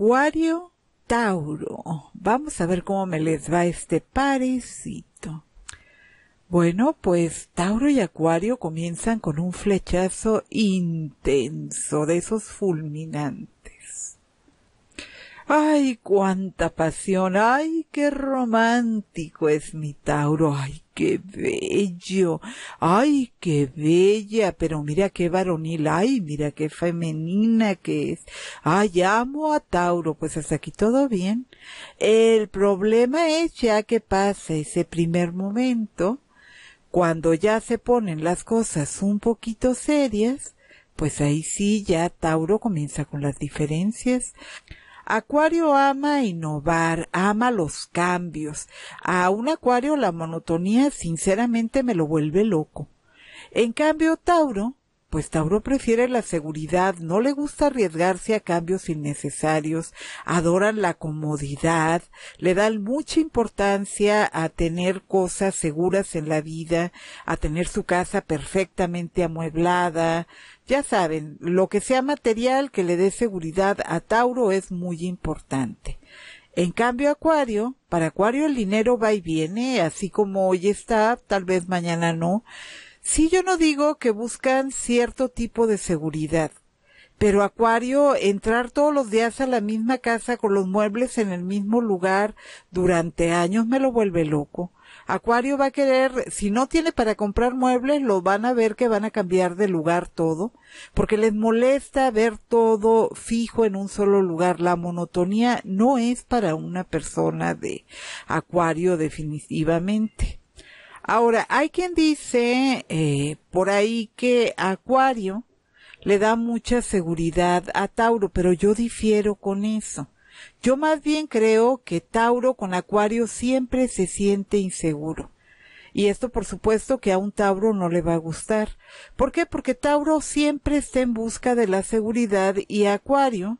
Acuario, Tauro. Vamos a ver cómo me les va este parecito. Bueno, pues Tauro y Acuario comienzan con un flechazo intenso, de esos fulminantes. Ay, cuánta pasión, ay, qué romántico es mi Tauro, ay, qué bello, ay, qué bella, pero mira qué varonil, ay, mira qué femenina que es, ay, amo a Tauro, pues hasta aquí todo bien. El problema es ya que pasa ese primer momento, cuando ya se ponen las cosas un poquito serias, pues ahí sí ya Tauro comienza con las diferencias. Acuario ama innovar, ama los cambios. A un Acuario la monotonía sinceramente me lo vuelve loco. En cambio, Tauro pues Tauro prefiere la seguridad, no le gusta arriesgarse a cambios innecesarios, adoran la comodidad, le dan mucha importancia a tener cosas seguras en la vida, a tener su casa perfectamente amueblada. Ya saben, lo que sea material que le dé seguridad a Tauro es muy importante. En cambio, Acuario, para Acuario el dinero va y viene, así como hoy está, tal vez mañana no Sí, yo no digo que buscan cierto tipo de seguridad, pero Acuario, entrar todos los días a la misma casa con los muebles en el mismo lugar durante años me lo vuelve loco. Acuario va a querer, si no tiene para comprar muebles, lo van a ver que van a cambiar de lugar todo, porque les molesta ver todo fijo en un solo lugar. La monotonía no es para una persona de Acuario definitivamente. Ahora, hay quien dice eh, por ahí que Acuario le da mucha seguridad a Tauro, pero yo difiero con eso. Yo más bien creo que Tauro con Acuario siempre se siente inseguro. Y esto por supuesto que a un Tauro no le va a gustar. ¿Por qué? Porque Tauro siempre está en busca de la seguridad y Acuario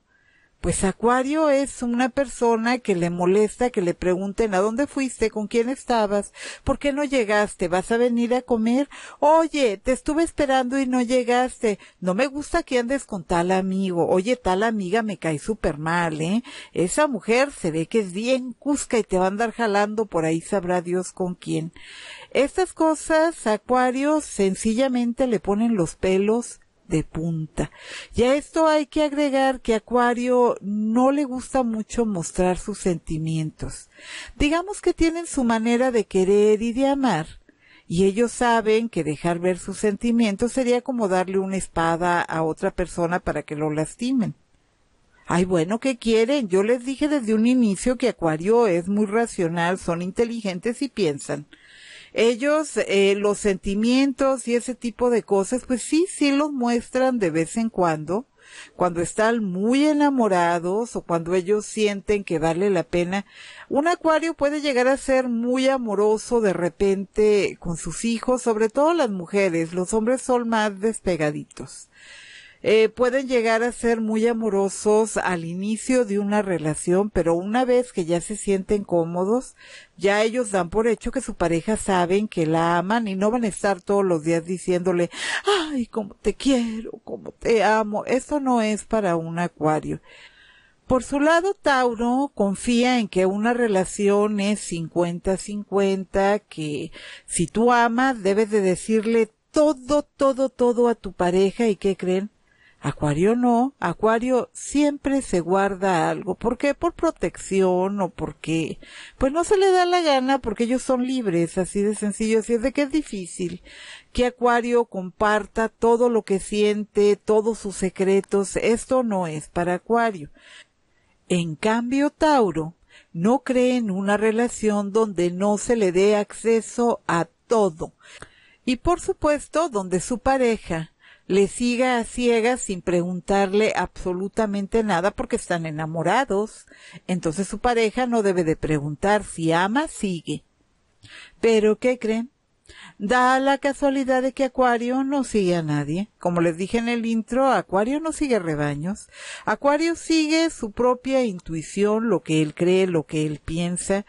pues Acuario es una persona que le molesta que le pregunten a dónde fuiste, con quién estabas, por qué no llegaste, vas a venir a comer, oye, te estuve esperando y no llegaste, no me gusta que andes con tal amigo, oye, tal amiga me cae súper mal, ¿eh? Esa mujer se ve que es bien cusca y te va a andar jalando por ahí, sabrá Dios con quién. Estas cosas, Acuario, sencillamente le ponen los pelos de punta. Y a esto hay que agregar que Acuario no le gusta mucho mostrar sus sentimientos. Digamos que tienen su manera de querer y de amar. Y ellos saben que dejar ver sus sentimientos sería como darle una espada a otra persona para que lo lastimen. Ay, bueno, ¿qué quieren? Yo les dije desde un inicio que Acuario es muy racional, son inteligentes y piensan ellos eh, los sentimientos y ese tipo de cosas, pues sí, sí los muestran de vez en cuando, cuando están muy enamorados o cuando ellos sienten que vale la pena. Un acuario puede llegar a ser muy amoroso de repente con sus hijos, sobre todo las mujeres, los hombres son más despegaditos eh, pueden llegar a ser muy amorosos al inicio de una relación, pero una vez que ya se sienten cómodos, ya ellos dan por hecho que su pareja saben que la aman y no van a estar todos los días diciéndole, ay, cómo te quiero, cómo te amo. Eso no es para un acuario. Por su lado, Tauro confía en que una relación es 50-50, que si tú amas, debes de decirle todo, todo, todo a tu pareja y ¿qué creen? Acuario no, Acuario siempre se guarda algo. ¿Por qué? Por protección o porque, pues no se le da la gana porque ellos son libres, así de sencillo, así es de que es difícil que Acuario comparta todo lo que siente, todos sus secretos. Esto no es para Acuario. En cambio, Tauro no cree en una relación donde no se le dé acceso a todo. Y por supuesto, donde su pareja le siga a ciegas sin preguntarle absolutamente nada porque están enamorados. Entonces su pareja no debe de preguntar si ama, sigue. Pero, ¿qué creen? Da la casualidad de que Acuario no sigue a nadie. Como les dije en el intro, Acuario no sigue rebaños. Acuario sigue su propia intuición, lo que él cree, lo que él piensa,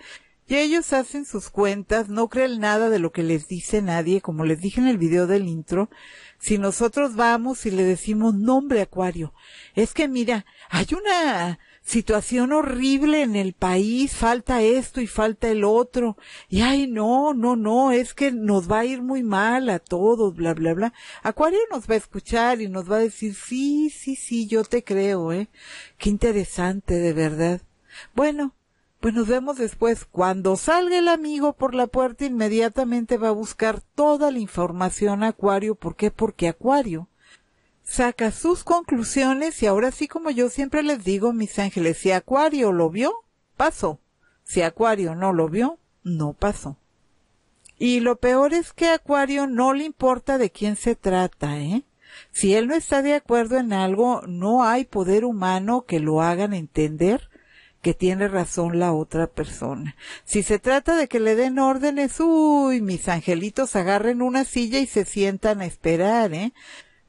y ellos hacen sus cuentas, no creen nada de lo que les dice nadie, como les dije en el video del intro. Si nosotros vamos y le decimos, nombre Acuario, es que mira, hay una situación horrible en el país, falta esto y falta el otro, y ay no, no, no, es que nos va a ir muy mal a todos, bla, bla, bla. Acuario nos va a escuchar y nos va a decir, sí, sí, sí, yo te creo, eh. Qué interesante, de verdad. Bueno, pues nos vemos después. Cuando salga el amigo por la puerta, inmediatamente va a buscar toda la información Acuario. ¿Por qué? Porque Acuario saca sus conclusiones y ahora sí, como yo siempre les digo, mis ángeles, si Acuario lo vio, pasó. Si Acuario no lo vio, no pasó. Y lo peor es que Acuario no le importa de quién se trata, ¿eh? Si él no está de acuerdo en algo, no hay poder humano que lo hagan entender que tiene razón la otra persona. Si se trata de que le den órdenes, uy, mis angelitos agarren una silla y se sientan a esperar, ¿eh?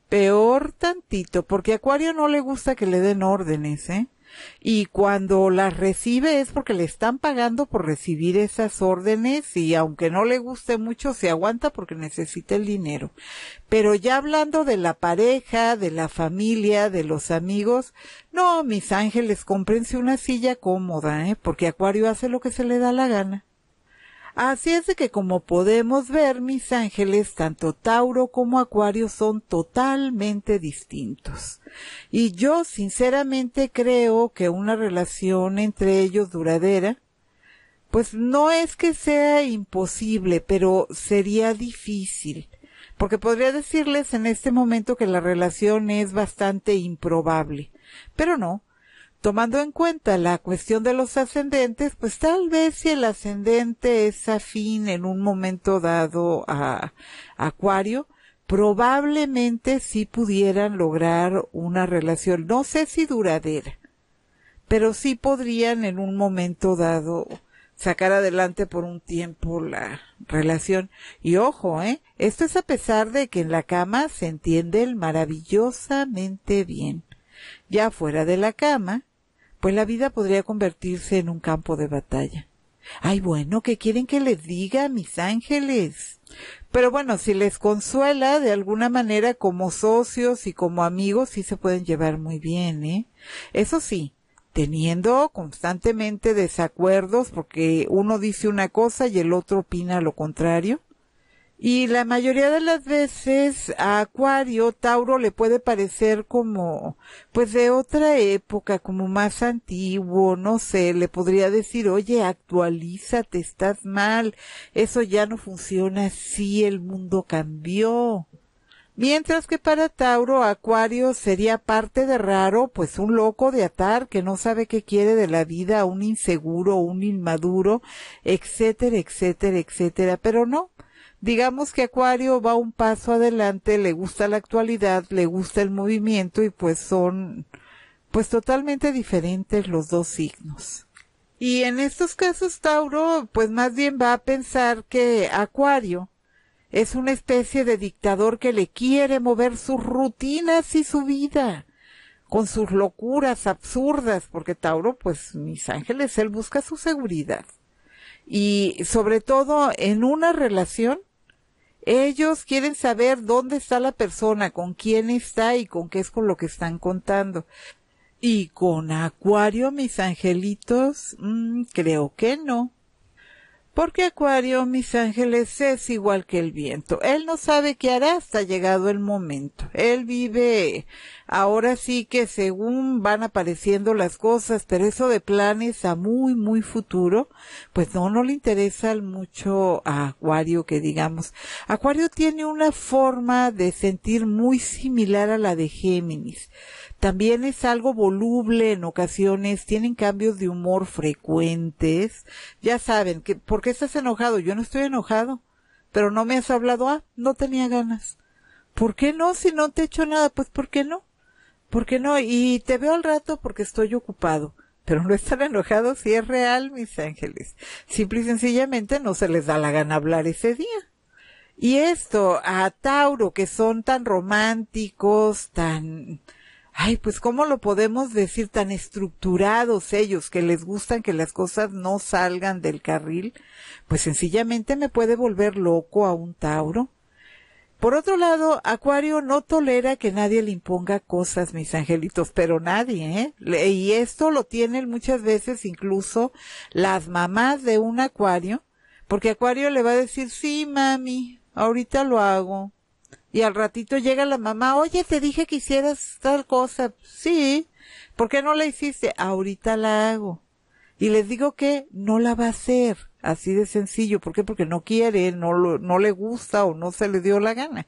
Peor tantito, porque Acuario no le gusta que le den órdenes, ¿eh? y cuando las recibe es porque le están pagando por recibir esas órdenes y aunque no le guste mucho se aguanta porque necesita el dinero. Pero ya hablando de la pareja, de la familia, de los amigos, no, mis ángeles, cómprense una silla cómoda, ¿eh? porque Acuario hace lo que se le da la gana. Así es de que como podemos ver, mis ángeles, tanto Tauro como Acuario son totalmente distintos. Y yo sinceramente creo que una relación entre ellos duradera, pues no es que sea imposible, pero sería difícil. Porque podría decirles en este momento que la relación es bastante improbable. Pero no, tomando en cuenta la cuestión de los ascendentes, pues tal vez si el ascendente es afín en un momento dado a, Acuario, probablemente sí pudieran lograr una relación, no sé si duradera, pero sí podrían en un momento dado sacar adelante por un tiempo la relación. Y ojo, ¿eh? Esto es a pesar de que en la cama se entienden maravillosamente bien. Ya fuera de la cama, pues la vida podría convertirse en un campo de batalla. Ay, bueno, ¿qué quieren que les diga, mis ángeles? Pero bueno, si les consuela de alguna manera como socios y como amigos, sí se pueden llevar muy bien, ¿eh? Eso sí, teniendo constantemente desacuerdos porque uno dice una cosa y el otro opina lo contrario, y la mayoría de las veces a Acuario, Tauro le puede parecer como, pues de otra época, como más antiguo, no sé, le podría decir, oye, actualízate, estás mal, eso ya no funciona así, el mundo cambió. Mientras que para Tauro, Acuario sería parte de raro, pues un loco de atar que no sabe qué quiere de la vida, un inseguro, un inmaduro, etcétera, etcétera, etcétera. Pero no, digamos que Acuario va un paso adelante, le gusta la actualidad, le gusta el movimiento y pues son pues totalmente diferentes los dos signos. Y en estos casos Tauro pues más bien va a pensar que Acuario es una especie de dictador que le quiere mover sus rutinas y su vida con sus locuras absurdas, porque Tauro, pues mis ángeles, él busca su seguridad. Y sobre todo en una relación ellos quieren saber dónde está la persona, con quién está y con qué es con lo que están contando. Y con Acuario, mis angelitos, mm, creo que no. Porque Acuario, mis ángeles, es igual que el viento. Él no sabe qué hará hasta llegado el momento. Él vive ahora sí que según van apareciendo las cosas, pero eso de planes a muy, muy futuro, pues no, no le interesa mucho a Acuario que digamos. Acuario tiene una forma de sentir muy similar a la de Géminis también es algo voluble en ocasiones, tienen cambios de humor frecuentes. Ya saben, que, ¿por qué estás enojado? Yo no estoy enojado, pero no me has hablado, ah, no tenía ganas. ¿Por qué no? Si no te he hecho nada, pues ¿por qué no? ¿Por qué no? Y te veo al rato porque estoy ocupado. Pero no están enojados si es real, mis ángeles. Simple y sencillamente no se les da la gana hablar ese día. Y esto a Tauro, que son tan románticos, tan ay, pues cómo lo podemos decir tan estructurados ellos que les gustan que las cosas no salgan del carril, pues sencillamente me puede volver loco a un Tauro. Por otro lado, Acuario no tolera que nadie le imponga cosas, mis angelitos, pero nadie, ¿eh? Y esto lo tienen muchas veces incluso las mamás de un Acuario, porque Acuario le va a decir, sí, mami, ahorita lo hago, y al ratito llega la mamá, oye, te dije que hicieras tal cosa. Sí, ¿por qué no la hiciste? Ahorita la hago. Y les digo que no la va a hacer. Así de sencillo. ¿Por qué? Porque no quiere, no, no le gusta o no se le dio la gana.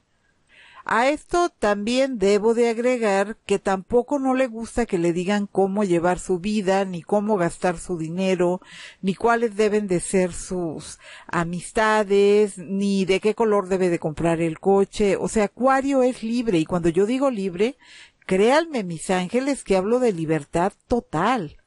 A esto también debo de agregar que tampoco no le gusta que le digan cómo llevar su vida, ni cómo gastar su dinero, ni cuáles deben de ser sus amistades, ni de qué color debe de comprar el coche. O sea, Acuario es libre y cuando yo digo libre, créanme mis ángeles que hablo de libertad total.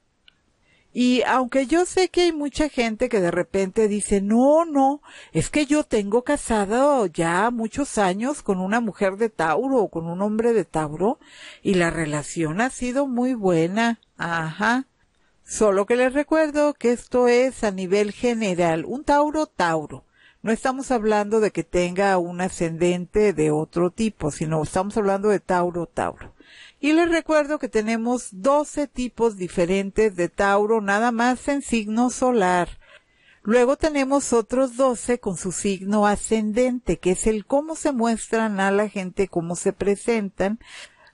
Y aunque yo sé que hay mucha gente que de repente dice, no, no, es que yo tengo casado ya muchos años con una mujer de Tauro o con un hombre de Tauro y la relación ha sido muy buena. Ajá. Solo que les recuerdo que esto es a nivel general, un Tauro, Tauro. No estamos hablando de que tenga un ascendente de otro tipo, sino estamos hablando de Tauro, Tauro. Y les recuerdo que tenemos 12 tipos diferentes de Tauro, nada más en signo solar. Luego tenemos otros 12 con su signo ascendente, que es el cómo se muestran a la gente, cómo se presentan.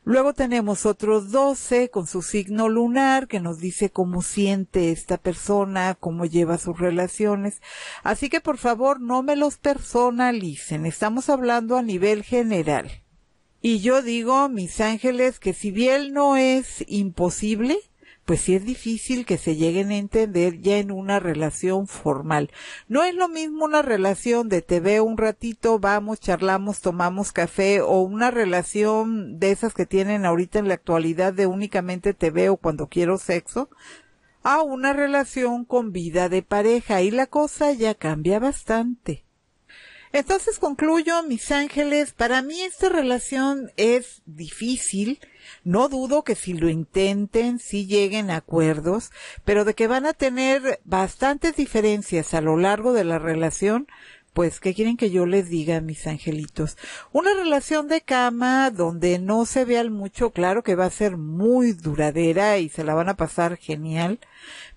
Luego tenemos otros 12 con su signo lunar que nos dice cómo siente esta persona, cómo lleva sus relaciones. Así que por favor no me los personalicen, estamos hablando a nivel general. Y yo digo, mis ángeles, que si bien no es imposible, pues sí es difícil que se lleguen a entender ya en una relación formal. No es lo mismo una relación de te veo un ratito, vamos, charlamos, tomamos café o una relación de esas que tienen ahorita en la actualidad de únicamente te veo cuando quiero sexo a una relación con vida de pareja y la cosa ya cambia bastante. Entonces concluyo, mis ángeles, para mí esta relación es difícil. No dudo que si lo intenten, si lleguen a acuerdos, pero de que van a tener bastantes diferencias a lo largo de la relación, pues, ¿qué quieren que yo les diga, mis angelitos? Una relación de cama donde no se vea mucho, claro que va a ser muy duradera y se la van a pasar genial,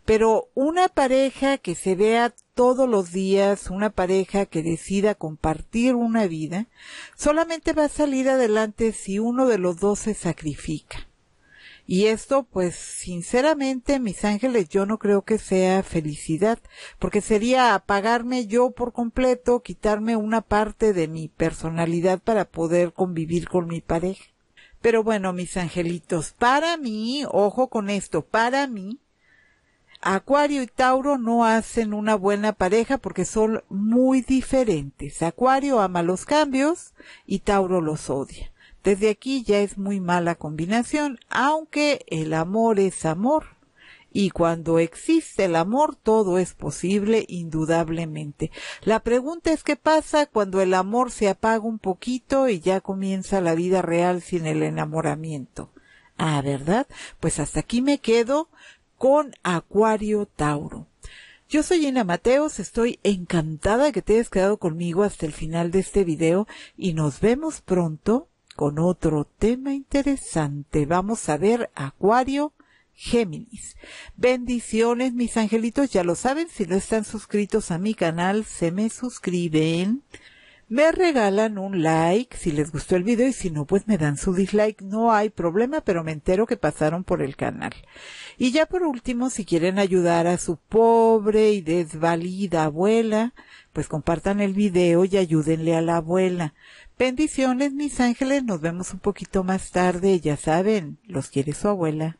pero una pareja que se vea todos los días, una pareja que decida compartir una vida, solamente va a salir adelante si uno de los dos se sacrifica. Y esto, pues, sinceramente, mis ángeles, yo no creo que sea felicidad, porque sería apagarme yo por completo, quitarme una parte de mi personalidad para poder convivir con mi pareja. Pero bueno, mis angelitos, para mí, ojo con esto, para mí, Acuario y Tauro no hacen una buena pareja porque son muy diferentes. Acuario ama los cambios y Tauro los odia. Desde aquí ya es muy mala combinación, aunque el amor es amor. Y cuando existe el amor, todo es posible, indudablemente. La pregunta es qué pasa cuando el amor se apaga un poquito y ya comienza la vida real sin el enamoramiento. Ah, ¿verdad? Pues hasta aquí me quedo con Acuario Tauro. Yo soy Ina Mateos, estoy encantada que te hayas quedado conmigo hasta el final de este video y nos vemos pronto con otro tema interesante. Vamos a ver Acuario Géminis. Bendiciones mis angelitos, ya lo saben, si no están suscritos a mi canal, se me suscriben me regalan un like si les gustó el video y si no, pues me dan su dislike. No hay problema, pero me entero que pasaron por el canal. Y ya por último, si quieren ayudar a su pobre y desvalida abuela, pues compartan el video y ayúdenle a la abuela. Bendiciones, mis ángeles. Nos vemos un poquito más tarde. Ya saben, los quiere su abuela.